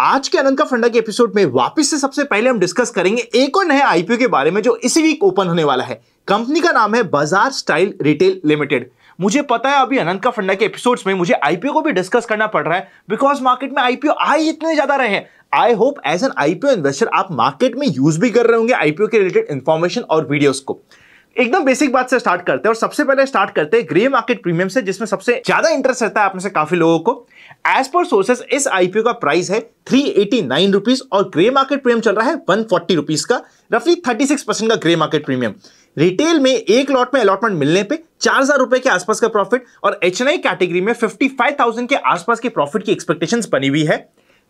आज के अनंत का फंडा के एपिसोड में वापस से सबसे पहले हम डिस्कस करेंगे एक और नए आईपीओ के बारे में जो इसी वीक ओपन होने वाला है कंपनी का नाम है बाजार स्टाइल रिटेल लिमिटेड मुझे पता है अभी अनंत का फंडा के एपिसोड्स में मुझे आईपीओ को भी डिस्कस करना पड़ रहा है बिकॉज मार्केट में आईपीओ आए इतने ज्यादा रहे हैं I hope as an IPO investor आप मार्केट में यूज भी कर रहे होंगे आईपीओ के रिलेटेड इन्फॉर्मेशन और वीडियोस को एकदम बेसिक बात से स्टार्ट करते हैं और सबसे पहले स्टार्ट करते हैं ग्रे मार्केट प्रीमियम से जिसमें सबसे ज्यादा इंटरेस्ट रहता है आप में से काफी लोगों को एज पर सोर्सेस इस आईपीओ का प्राइस है थ्री एटी नाइन रुपीज और ग्रे मार्केट प्रीमियम चल रहा है वन फोर्टी रुपीज का रफली थर्टी सिक्स परसेंट का ग्रे मार्केट प्रीमियम रिटेल में एक लॉट में अलॉटमेंट मिलने पे चार हजार रुपए के आसपास का प्रॉफिट और एच एन आई कैटेगरी में फिफ्टी फाइव थाउजेंड के आसपास के प्रॉफिट की एक्सपेक्टेशन बनी हुई है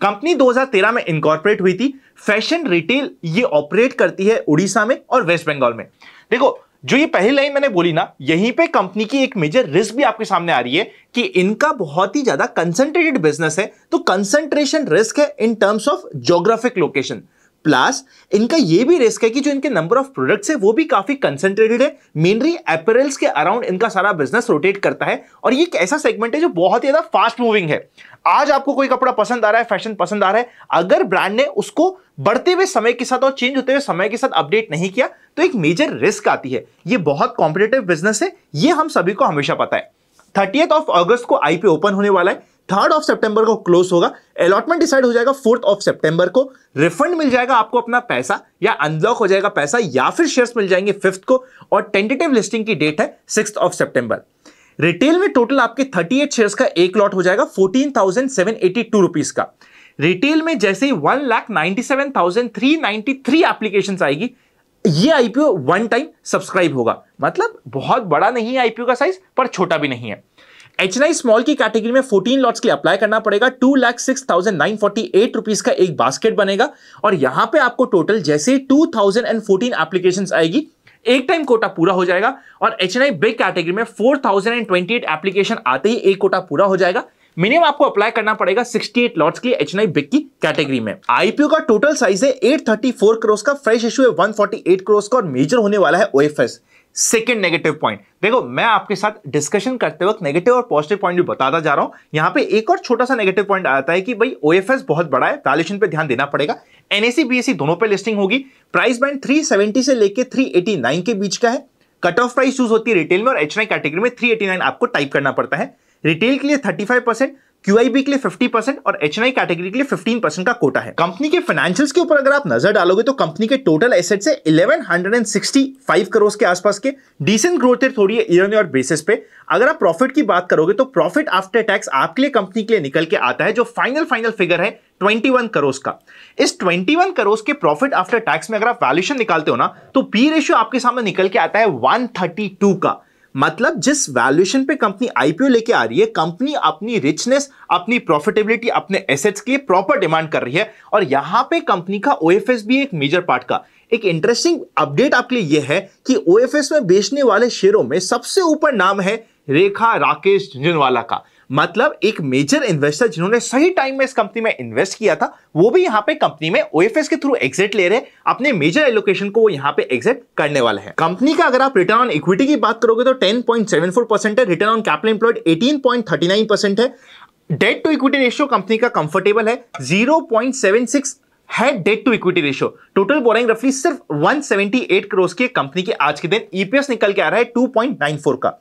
कंपनी 2013 में इनकॉर्पोरेट हुई थी फैशन रिटेल ये ऑपरेट करती है उड़ीसा में और वेस्ट बंगाल में देखो जो ये पहली लाइन मैंने बोली ना यहीं पे कंपनी की एक मेजर रिस्क भी आपके सामने आ रही है कि इनका बहुत ही ज्यादा कंसंट्रेटेड बिजनेस है तो कंसंट्रेशन रिस्क है in terms of geographic location plus इनका ये भी रिस्क है कि जो इनके नंबर ऑफ प्रोडक्ट्स है वो भी काफी कंसेंट्रेटेड है मेनली एपरल्स के अराउंड इनका सारा बिजनेस रोटेट करता है और ये एक ऐसा सेगमेंट है जो बहुत ही ज्यादा फास्ट मूविंग है आज आपको कोई कपड़ा पसंद आ रहा है फैशन पसंद आ रहा है अगर ब्रांड ने उसको बढ़ते हुए समय के साथ और चेंज होते हुए समय के साथ अपडेट नहीं किया तो एक मेजर रिस्क आती है ये बहुत कॉम्पिटेटिव बिजनेस है ये हम सभी को हमेशा पता है थर्टीएथ ऑफ अगस्त को आईपी ओपन होने वाला है थर्ड ऑफ सेप्टेंबर को क्लोज होगा अलॉटमेंट डिसाइड हो जाएगा फोर्थ ऑफ सेप्टेंबर को रिफंड मिल जाएगा आपको अपना पैसा या अनलॉक हो जाएगा पैसा या फिर शेयर्स मिल जाएंगे फिफ्थ को और टेंटेटिव लिस्टिंग की डेट है सिक्स ऑफ सेप्टेंबर रिटेल में टोटल आपके 38 शेयर्स का एक लॉट हो जाएगा fourteen thousand seven eighty two rupees का रिटेल में जैसे ही one lakh ninety seven thousand three ninety three application आएगी ये आईपीओ वन टाइम सब्सक्राइब होगा मतलब बहुत बड़ा नहीं है आईपीओ का साइज पर छोटा भी नहीं है एच एन आई स्मॉल की कैटेगरी में फोर्टीन लॉट्स के लिए अप्लाई करना पड़ेगा two lakh six thousand nine forty eight rupees का एक बास्केट बनेगा और यहां पे आपको टोटल जैसे two thousand and fourteen application आएगी एक टाइम कोटा पूरा हो जाएगा और H N I big category में four thousand and twenty eight application आते ही एक कोटा पूरा हो जाएगा मिनिमम आपको अप्लाई करना पड़ेगा 68 लॉट्स के लिए एच बिग की कैटेगरी में आईपीओ का टोटल साइज है 834 थर्टी का फ्रेश इशू है 148 फोर्टी का और मेजर होने वाला है ओएफएस सेकेंड नेगेटिव पॉइंट देखो मैं आपके साथ डिस्कशन करते वक्त नेगेटिव और पॉजिटिव पॉइंट भी बताता जा रहा हूं यहां पे एक और छोटा सा नेगेटिव पॉइंट आता है कि भाई ओ बहुत बड़ा है वैल्यूशन पे ध्यान देना पड़ेगा एनएसी बीएससी दोनों पे लिस्टिंग होगी प्राइस बैंड 370 से लेके 389 के बीच का है कट ऑफ प्राइस यूज होती है रिटेल में और एच कैटेगरी में थ्री आपको टाइप करना पड़ता है रिटेल के लिए थर्टी परसेंट QIB के लिए 50 परसेंट और एच कैटेगरी के लिए 15 परसेंट का कोटा है कंपनी के फाइनेंशियल्स के ऊपर अगर आप नजर डालोगे तो कंपनी के टोटल एसेट से 1165 करोड़ के आसपास के डिसेंट ग्रोथ थोड़ी है ईयर ईयर बेसिस पे अगर आप प्रॉफिट की बात करोगे तो प्रॉफिट आफ्टर टैक्स आपके लिए कंपनी के लिए निकल के आता है जो फाइनल फाइनल फिगर है 21 करोड़ का इस 21 करोड़ के प्रॉफिट आफ्टर टैक्स में अगर आप वैल्यूशन निकालते हो ना तो पी रेशियो आपके सामने निकल के आता है 132 का मतलब जिस वैल्यूएशन पे कंपनी आईपीओ लेके आ रही है कंपनी अपनी रिचनेस अपनी प्रॉफिटेबिलिटी अपने एसेट्स के लिए प्रॉपर डिमांड कर रही है और यहां पे कंपनी का ओएफएस भी एक मेजर पार्ट का एक इंटरेस्टिंग अपडेट आपके लिए यह है कि ओएफएस में बेचने वाले शेयरों में सबसे ऊपर नाम है रेखा राकेश झुंझुनवाला का मतलब एक मेजर इन्वेस्टर जिन्होंने सही टाइम में इस कंपनी में इन्वेस्ट किया था वो भी यहाँ पे कंपनी में ओ के थ्रू एग्जिट ले रहे हैं अपने मेजर एलोकेशन को वो यहाँ पे एग्जिट करने वाले हैं कंपनी का अगर आप रिटर्न ऑन इक्विटी की बात करोगे तो 10.74 परसेंट है return on capital employed eighteen percent है debt to equity ratio company का कंफर्टेबल है जीरो है debt to equity ratio total borrowing रफली सिर्फ 178 करोड़ की कंपनी के आज के दिन ईपीएस e निकल के आ रहा है 2.94 का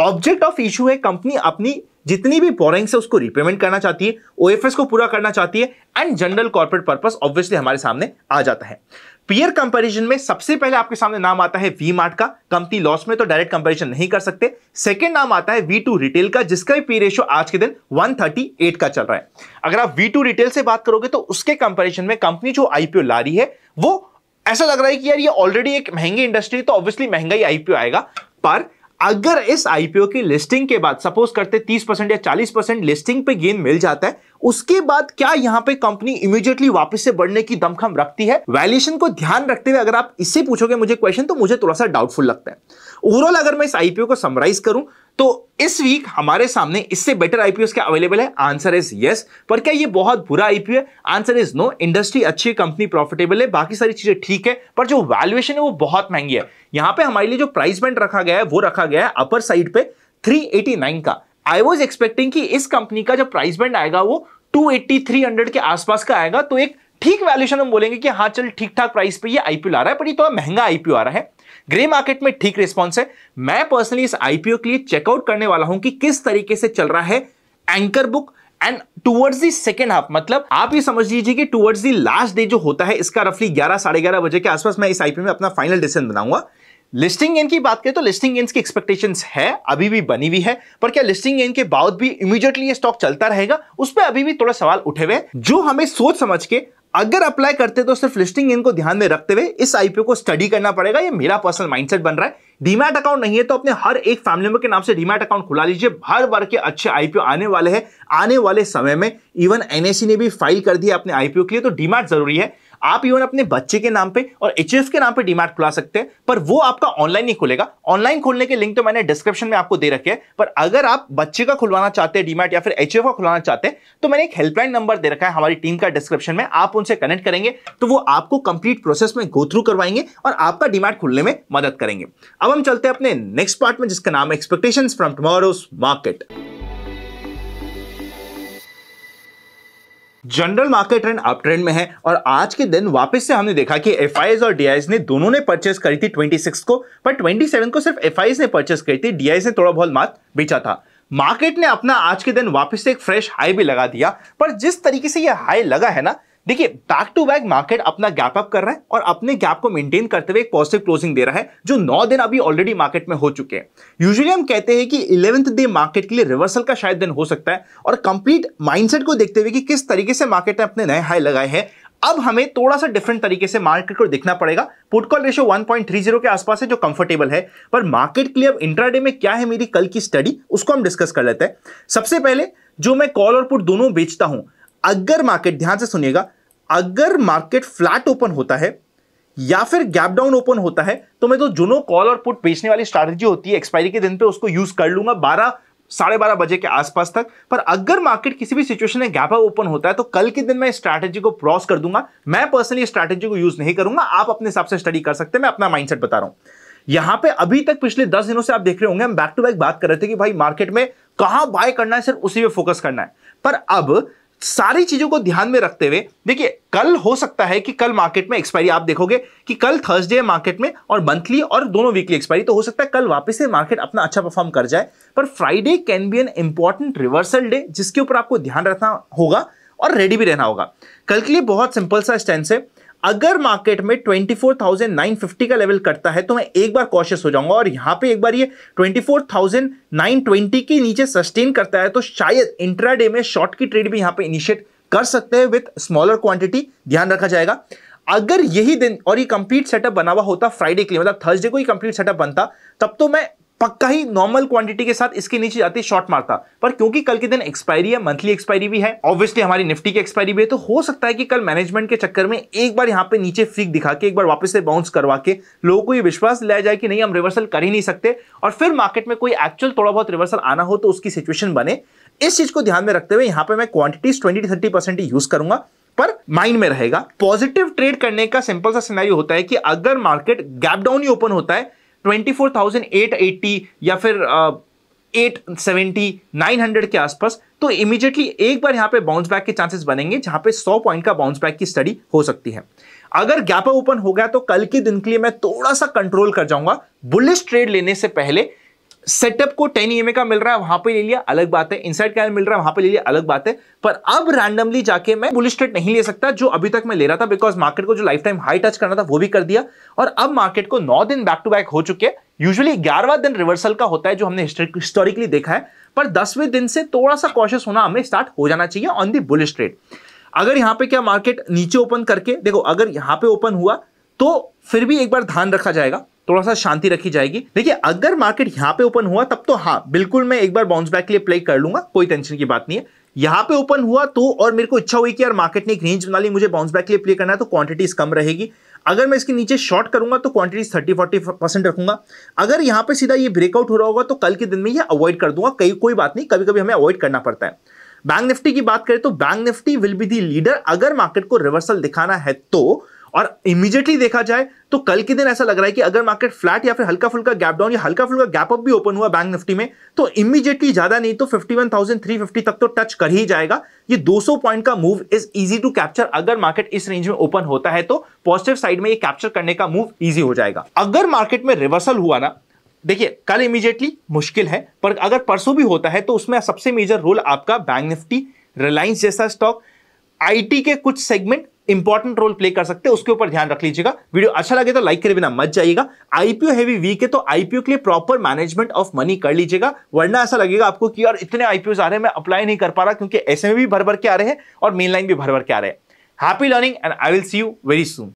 ऑब्जेक्ट ऑफ इशू है कंपनी अपनी जितनी भी बोरिंग है उसको रिपेमेंट करना चाहती है ओएफएस को पूरा करना चाहती है and general corporate purpose obviously हमारे सामने आ जाता है पीयर कंपैरिजन में सबसे पहले आपके सामने नाम आता है वी मार्ट का कंपनी लॉस में तो डायरेक्ट कंपैरिजन नहीं कर सकते सेकंड नाम आता है वी टू रिटेल का जिसका भी पी रेशियो आज के दिन 138 का चल रहा है अगर आप वी टू रिटेल से बात करोगे तो उसके कंपैरिजन में कंपनी जो आईपीओ ला रही है वो ऐसा लग रहा है कि यार ये ऑलरेडी एक महंगी इंडस्ट्री तो ऑब्वियसली महंगा ही आईपीओ आएगा पर अगर इस आईपीओ की लिस्टिंग के बाद सपोज करते 30 परसेंट या 40 परसेंट लिस्टिंग पे गेन मिल जाता है उसके बाद क्या यहां पे कंपनी इमीडिएटली वापस से बढ़ने की दमखम रखती है वैल्यूएशन को ध्यान रखते हुए अगर आप इससे पूछोगे मुझे क्वेश्चन तो मुझे थोड़ा सा डाउटफुल लगता है ओवरऑल अगर मैं इस आईपीओ को समराइज करूं तो इस वीक हमारे सामने इससे बेटर आईपीओ क्या अवेलेबल है आंसर इज यस पर क्या ये बहुत बुरा आईपीओ है आंसर इज नो इंडस्ट्री अच्छी कंपनी प्रॉफिटेबल है बाकी सारी चीजें ठीक है पर जो वैल्यूएशन है वो बहुत महंगी है यहां पे हमारे लिए जो प्राइस बैंड रखा गया है वो रखा गया है अपर साइड पे 389 का आई वॉज एक्सपेक्टिंग कि इस कंपनी का जो प्राइस बैंड आएगा वो थ्री हंड्रेड के आसपास का आएगा तो एक ठीक वैल्यूशन हम बोलेंगे कि हाँ चल ठीक ठाक प्राइस पे ये आईपीओ आ रहा है पर ये थोड़ा महंगा आईपीओ आ रहा है ग्रे मार्केट में ठीक रिस्पॉन्स है मैं पर्सनली इस आईपीओ के लिए चेकआउट करने वाला हूं कि किस तरीके से चल रहा है anchor book and towards the second half मतलब आप ये समझ लीजिए कि टूवर्ड्स दी लास्ट डे जो होता है इसका रफली ग्यारह साढ़े ग्यारह बजे के आसपास मैं इस आईपीओ में अपना फाइनल डिसीजन बनाऊंगा लिस्टिंग गेन की बात करें तो लिस्टिंग गेन की एक्सपेक्टेशंस है अभी भी बनी हुई है पर क्या लिस्टिंग गेन के बाद भी इमीडिएटली ये स्टॉक चलता रहेगा उस पर अभी भी थोड़ा सवाल उठे हुए जो हमें सोच समझ के अगर अप्लाई करते तो सिर्फ लिस्टिंग इनको ध्यान में रखते हुए इस आईपीओ को स्टडी करना पड़ेगा ये मेरा पर्सनल माइंडसेट बन रहा है डीमैट अकाउंट नहीं है तो अपने हर एक फैमिली मेंबर के नाम से डीमैट अकाउंट खुला लीजिए हर बार के अच्छे आईपीओ आने वाले हैं आने वाले समय में इवन एनएससी ने भी फाइल कर दिया अपने आईपीओ के लिए तो डीमैट जरूरी है आप इवन अपने बच्चे के नाम पे और एच के नाम पे डीमार्ट खुला सकते हैं पर वो आपका ऑनलाइन नहीं खुलेगा ऑनलाइन खोलने के लिंक तो मैंने डिस्क्रिप्शन में आपको दे रखे हैं पर अगर आप बच्चे का खुलवाना चाहते हैं डीमार्ट या फिर एच का खुलवाना चाहते हैं तो मैंने एक हेल्पलाइन नंबर दे रखा है हमारी टीम का डिस्क्रिप्शन में आप उनसे कनेक्ट करेंगे तो वो आपको कंप्लीट प्रोसेस में गो थ्रू करवाएंगे और आपका डीमार्ट खुलने में मदद करेंगे अब हम चलते हैं अपने नेक्स्ट पार्ट में जिसका नाम है expectation from tomorrow's market general market trend up trend में है और आज के दिन वापस से हमने देखा कि एफ और डी ने दोनों ने परचेस करी थी ट्वेंटी को पर ट्वेंटी को सिर्फ एफ ने परचेस करी थी डी ने थोड़ा बहुत मात बेचा था मार्केट ने अपना आज के दिन वापस से एक फ्रेश हाई भी लगा दिया पर जिस तरीके से यह हाई लगा है ना देखिए बैक टू बैक मार्केट अपना गैप अप कर रहा है और अपने गैप को मेंटेन करते हुए एक पॉजिटिव क्लोजिंग दे रहा है जो नौ दिन अभी ऑलरेडी मार्केट में हो चुके हैं यूजुअली हम कहते हैं कि इलेवंथ डे मार्केट के लिए रिवर्सल का शायद दिन हो सकता है और कंप्लीट माइंडसेट को देखते हुए कि किस तरीके से मार्केट ने अपने नए हाई लगाए हैं अब हमें थोड़ा सा डिफरेंट तरीके से मार्केट को देखना पड़ेगा पुटकॉल रेशो 1.30 के आसपास है जो कंफर्टेबल है पर मार्केट के लिए अब इंट्राडे में क्या है मेरी कल की स्टडी उसको हम डिस्कस कर लेते हैं सबसे पहले जो मैं कॉल और पुट दोनों बेचता हूं अगर मार्केट ध्यान से सुनिएगा अगर मार्केट फ्लैट ओपन होता है या फिर गैप डाउन ओपन होता है तो मैं तो जुनो कॉल और पुट बेचने वाली स्ट्रैटेजी होती है एक्सपायरी के दिन पे उसको यूज कर लूंगा बारह साढ़े बारह बजे के आसपास तक पर अगर मार्केट किसी भी सिचुएशन में गैप ओपन होता है तो कल के दिन मैं स्ट्रैटेजी को क्रॉस कर दूंगा मैं पर्सनली स्ट्रैटेजी को यूज नहीं करूंगा आप अपने हिसाब से स्टडी कर सकते हैं मैं अपना माइंडसेट बता रहा हूं यहां पे अभी तक पिछले दस दिनों से आप देख रहे होंगे हम बैक टू बैक बात कर रहे थे कि भाई मार्केट में कहां बाय करना है सिर्फ उसी पे फोकस करना है पर अब सारी चीजों को ध्यान में रखते हुए देखिए कल हो सकता है कि कल मार्केट में एक्सपायरी आप देखोगे कि कल थर्सडे मार्केट में और मंथली और दोनों वीकली एक्सपायरी तो हो सकता है कल वापस से मार्केट अपना अच्छा परफॉर्म कर जाए पर Friday can be an important reversal day जिसके ऊपर आपको ध्यान रखना होगा और रेडी भी रहना होगा कल के लिए बहुत सिंपल सा स्टैंड है अगर मार्केट में 24,950 का लेवल करता है तो मैं एक बार कॉशियस हो जाऊंगा और यहां पे एक बार ये 24,920 के नीचे सस्टेन करता है तो शायद इंट्राडे में शॉर्ट की ट्रेड भी यहां पे इनिशिएट कर सकते हैं विथ स्मॉलर क्वांटिटी ध्यान रखा जाएगा अगर यही दिन और ये कंप्लीट सेटअप बना हुआ होता फ्राइडे के लिए मतलब थर्सडे को ही कंप्लीट सेटअप बनता तब तो मैं पक्का ही नॉर्मल क्वांटिटी के साथ इसके नीचे जाते शॉर्ट मारता पर क्योंकि कल के दिन एक्सपायरी है मंथली एक्सपायरी भी है ऑब्वियसली हमारी निफ्टी की एक्सपायरी भी है तो हो सकता है कि कल मैनेजमेंट के चक्कर में एक बार यहाँ पे नीचे फीक दिखा के एक बार वापस से बाउंस करवा के लोगों को ये विश्वास लिया जाए कि नहीं हम रिवर्सल कर ही नहीं सकते और फिर मार्केट में कोई एक्चुअल थोड़ा बहुत रिवर्सल आना हो तो उसकी सिचुएशन बने इस चीज को ध्यान में रखते हुए यहाँ पे मैं quantities twenty thirty percent use करूंगा पर माइंड में रहेगा पॉजिटिव ट्रेड करने का सिंपल सा सिनेरियो होता है कि अगर मार्केट गैप डाउन ही ओपन होता है 24,880 या फिर एट सेवेंटी नाइन हंड्रेड के आसपास तो इमीडिएटली एक बार यहां पे बाउंस बैक के चांसेस बनेंगे जहां पे 100 पॉइंट का बाउंस बैक की स्टडी हो सकती है अगर गैप ओपन हो गया तो कल के दिन के लिए मैं थोड़ा सा कंट्रोल कर जाऊंगा बुलिश ट्रेड लेने से पहले सेटअप को टेन ईएमए का मिल रहा है वहां पे ले लिया अलग बात है इनसाइड क्या मिल रहा है वहां पे ले लिया अलग बात है पर अब रैंडमली जाके मैं बुलिश ट्रेड नहीं ले सकता जो अभी तक मैं ले रहा था बिकॉज मार्केट को जो लाइफ टाइम हाई टच करना था वो भी कर दिया और अब मार्केट को नौ दिन बैक टू बैक हो चुके हैं यूजली ग्यारहवा दिन रिवर्सल का होता है जो हमने हिस्टोरिकली देखा है पर दसवें दिन से थोड़ा सा कॉशियस होना हमें स्टार्ट हो जाना चाहिए ऑन दी बुलिश ट्रेड अगर यहाँ पे क्या मार्केट नीचे ओपन करके देखो अगर यहाँ पे ओपन हुआ तो फिर भी एक बार ध्यान रखा जाएगा थोड़ा सा शांति रखी जाएगी देखिए अगर मार्केट यहाँ पे ओपन हुआ तब तो हाँ बिल्कुल मैं एक बार बाउंस बैक के लिए प्ले कर लूंगा कोई टेंशन की बात नहीं है यहाँ पे ओपन हुआ तो और मेरे को इच्छा हुई कि यार मार्केट ने एक रेंज बना ली मुझे बाउंस बैक के लिए प्ले करना है तो क्वांटिटीज कम रहेगी अगर मैं इसके नीचे शॉर्ट करूंगा तो क्वांटिटीज थर्टी फोर्टी परसेंट रखूंगा अगर यहाँ पे सीधा ये ब्रेकआउट हो रहा होगा तो कल के दिन में ये अवॉइड कर दूंगा कई कोई बात नहीं कभी कभी हमें अवॉइड करना पड़ता है बैंक निफ्टी की बात करें तो bank Nifty will be the leader अगर मार्केट को रिवर्सल दिखाना है तो और इमीडिएटली देखा जाए तो कल के दिन ऐसा लग रहा है कि अगर मार्केट फ्लैट या फिर हल्का फुल्का गैप डाउन या हल्का फुल्का गैप अप भी ओपन हुआ बैंक निफ्टी में तो इमीडिएटली ज्यादा नहीं तो 51,350 तक तो टच कर ही जाएगा ये 200 पॉइंट का move is easy to capture अगर मार्केट इस रेंज में ओपन होता है तो पॉजिटिव साइड में ये कैप्चर करने का मूव ईजी हो जाएगा अगर मार्केट में रिवर्सल हुआ ना देखिए कल इमीडिएटली मुश्किल है पर अगर परसों भी होता है तो उसमें सबसे मेजर रोल आपका बैंक निफ्टी रिलायंस जैसा स्टॉक आईटी के कुछ सेगमेंट इंपॉर्टेंट रोल प्ले कर सकते हैं उसके ऊपर ध्यान रख लीजिएगा वीडियो अच्छा लगे तो लाइक करे बिना मत जाइएगा आईपीओ हैवी वीक है तो आईपीओ के लिए प्रॉपर मैनेजमेंट ऑफ मनी कर लीजिएगा वरना ऐसा लगेगा आपको कि यार इतने आईपीओ आ रहे हैं मैं अप्लाई नहीं कर पा रहा क्योंकि ऐसे में e भी भर भर के आ रहे हैं और मेन लाइन भी भर भर के आ रहे हैं happy learning and I will see you very soon